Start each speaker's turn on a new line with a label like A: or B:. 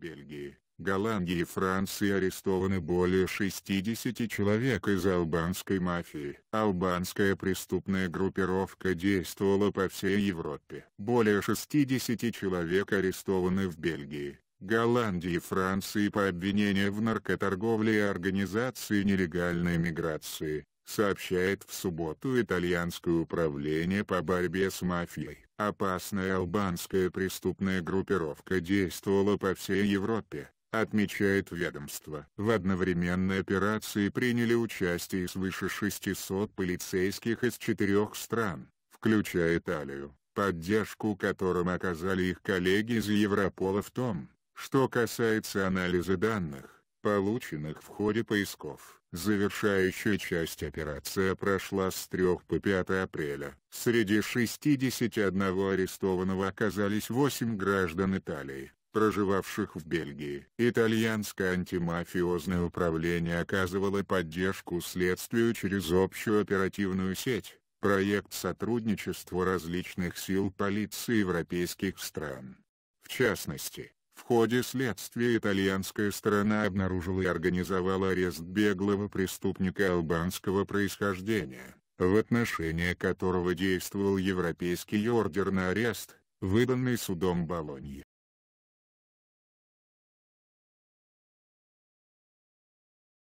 A: Бельгии, Голландии и Франции арестованы более 60 человек из албанской мафии. Албанская преступная группировка действовала по всей Европе. Более 60 человек арестованы в Бельгии, Голландии и Франции по обвинению в наркоторговле и организации нелегальной миграции сообщает в субботу итальянское управление по борьбе с мафией. Опасная албанская преступная группировка действовала по всей Европе, отмечает ведомство. В одновременной операции приняли участие свыше 600 полицейских из четырех стран, включая Италию, поддержку которым оказали их коллеги из Европола в том, что касается анализа данных полученных в ходе поисков. Завершающая часть операция прошла с 3 по 5 апреля. Среди 61 арестованного оказались 8 граждан Италии проживавших в Бельгии. Итальянское антимафиозное управление оказывало поддержку следствию через общую оперативную сеть, проект сотрудничества различных сил полиции европейских стран. В частности, в ходе следствия итальянская сторона обнаружила и организовала арест беглого преступника албанского происхождения, в отношении которого действовал европейский ордер на арест, выданный судом Болоньи.